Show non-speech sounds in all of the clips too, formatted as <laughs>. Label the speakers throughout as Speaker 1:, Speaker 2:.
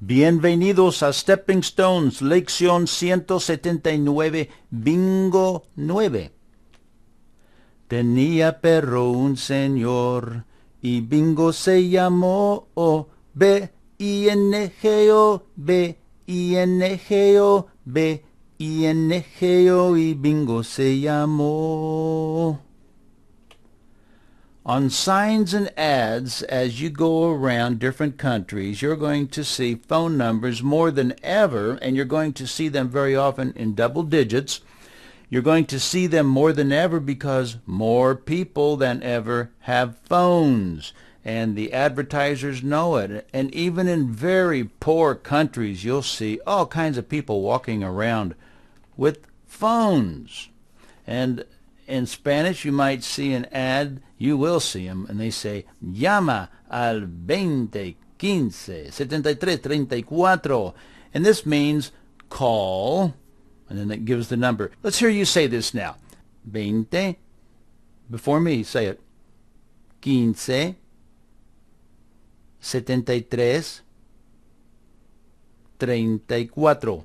Speaker 1: Bienvenidos a Stepping Stones, lección 179, bingo 9. Tenía perro un señor y bingo se llamó o B-I-N-G-O, B-I-N-G-O, B-I-N-G-O y bingo se llamó. on signs and ads as you go around different countries you're going to see phone numbers more than ever and you're going to see them very often in double digits you're going to see them more than ever because more people than ever have phones and the advertisers know it and even in very poor countries you'll see all kinds of people walking around with phones and in Spanish, you might see an ad, you will see them, and they say, llama al 20, 15, 73, cuatro," And this means call, and then it gives the number. Let's hear you say this now. 20. Before me, say it. 15. 73. 34.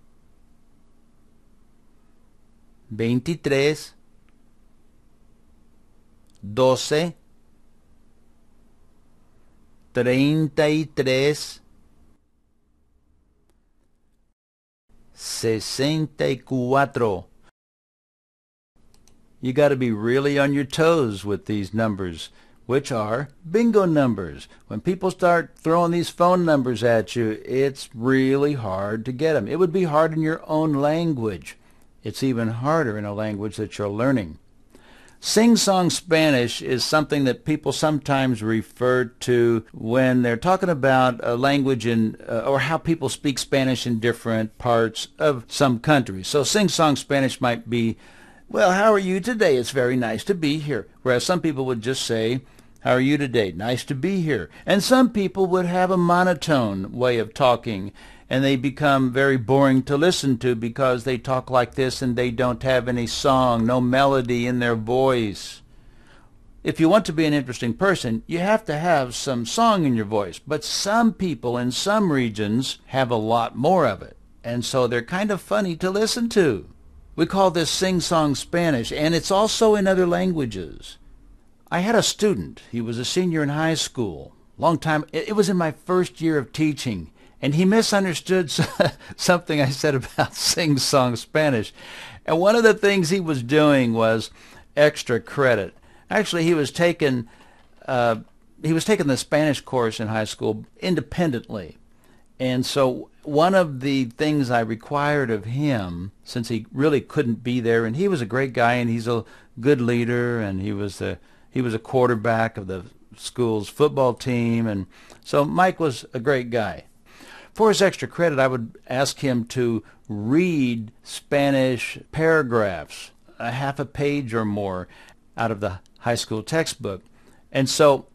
Speaker 1: veintitrés, doce, treinta y You got to be really on your toes with these numbers, which are bingo numbers. When people start throwing these phone numbers at you, it's really hard to get them. It would be hard in your own language. It's even harder in a language that you're learning. Sing-song Spanish is something that people sometimes refer to when they're talking about a language in, uh, or how people speak Spanish in different parts of some country. So sing-song Spanish might be, well, how are you today? It's very nice to be here. Whereas some people would just say, how are you today? Nice to be here. And some people would have a monotone way of talking, and they become very boring to listen to because they talk like this and they don't have any song, no melody in their voice. If you want to be an interesting person, you have to have some song in your voice. But some people in some regions have a lot more of it, and so they're kind of funny to listen to. We call this sing-song Spanish, and it's also in other languages. I had a student. He was a senior in high school. Long time. It was in my first year of teaching, and he misunderstood <laughs> something I said about <laughs> sing-song Spanish. And one of the things he was doing was extra credit. Actually, he was taking uh, he was taking the Spanish course in high school independently, and so one of the things I required of him, since he really couldn't be there, and he was a great guy, and he's a good leader, and he was the he was a quarterback of the school's football team. And so Mike was a great guy. For his extra credit, I would ask him to read Spanish paragraphs, a half a page or more out of the high school textbook. And so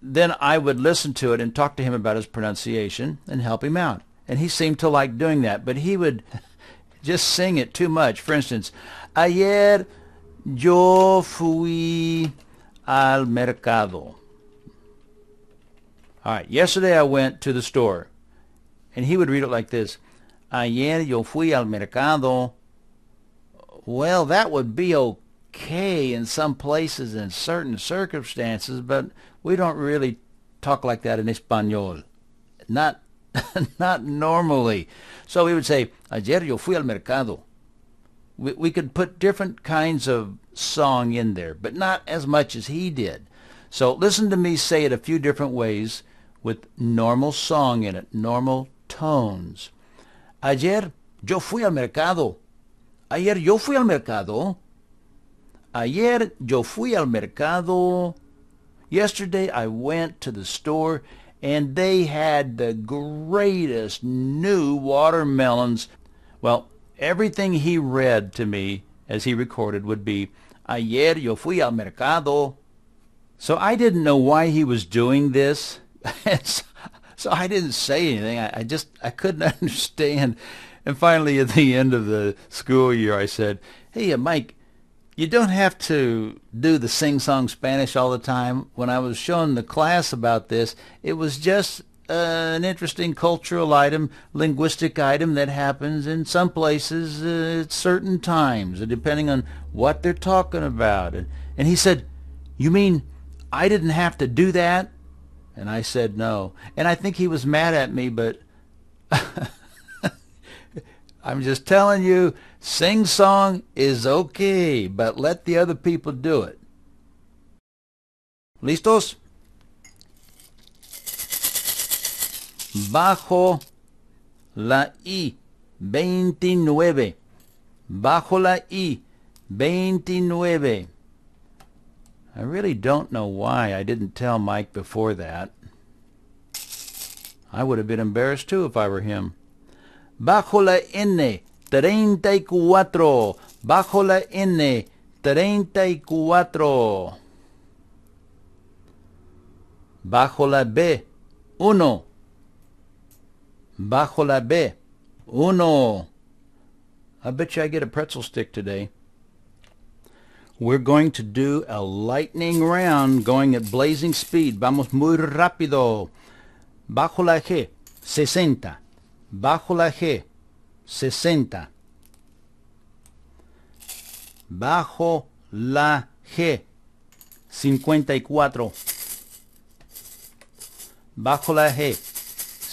Speaker 1: then I would listen to it and talk to him about his pronunciation and help him out. And he seemed to like doing that, but he would <laughs> just sing it too much. For instance, ayer yo fui al mercado. All right, yesterday I went to the store. And he would read it like this. Ayer yo fui al mercado. Well, that would be okay in some places in certain circumstances, but we don't really talk like that in Espanol. Not <laughs> not normally. So we would say, ayer yo fui al mercado. We, we could put different kinds of song in there, but not as much as he did. So listen to me say it a few different ways with normal song in it, normal tones. Ayer yo fui al mercado. Ayer yo fui al mercado. Ayer yo fui al mercado. Yesterday I went to the store and they had the greatest new watermelons. Well, everything he read to me as he recorded, would be, Ayer yo fui al mercado. So I didn't know why he was doing this. <laughs> so, I didn't say anything. I, I just, I couldn't <laughs> understand. And finally, at the end of the school year, I said, hey, uh, Mike, you don't have to do the sing-song Spanish all the time. When I was showing the class about this, it was just uh, an interesting cultural item, linguistic item that happens in some places uh, at certain times, uh, depending on what they're talking about. And, and he said, you mean I didn't have to do that? And I said no. And I think he was mad at me, but <laughs> I'm just telling you, sing song is okay, but let the other people do it. Listos? bajo la I 29 bajo la I 29 I really don't know why I didn't tell Mike before that I would have been embarrassed too if I were him bajo la N 34 bajo la N 34 bajo la B uno. Bajo la B. Uno. I bet you I get a pretzel stick today. We're going to do a lightning round going at blazing speed. Vamos muy rápido. Bajo la G. Sesenta. Bajo la G. Sesenta. Bajo la G. cincuenta y cuatro. Bajo la G.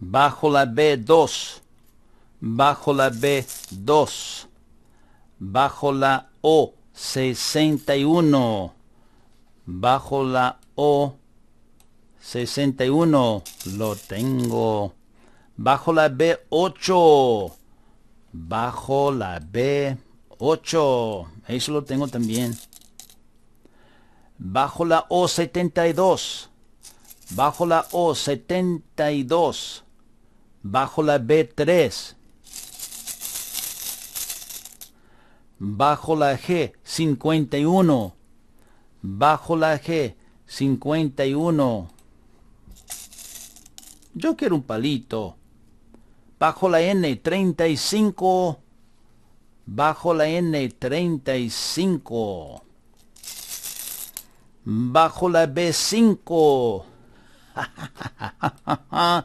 Speaker 1: bajo la B2, bajo la B2, bajo la O 61, bajo la O 61, lo tengo, bajo la B8, bajo la B8, eso lo tengo también, bajo la O 72, bajo la O 72, bajo la B3, bajo la G 51, bajo la G 51. Yo quiero un palito. Bajo la N 35, bajo la N 35. Bajo la B5. <laughs>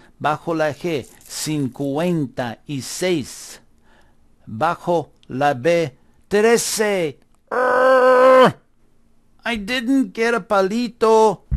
Speaker 1: bajo la G 56, bajo la B 13. I didn't get a palito.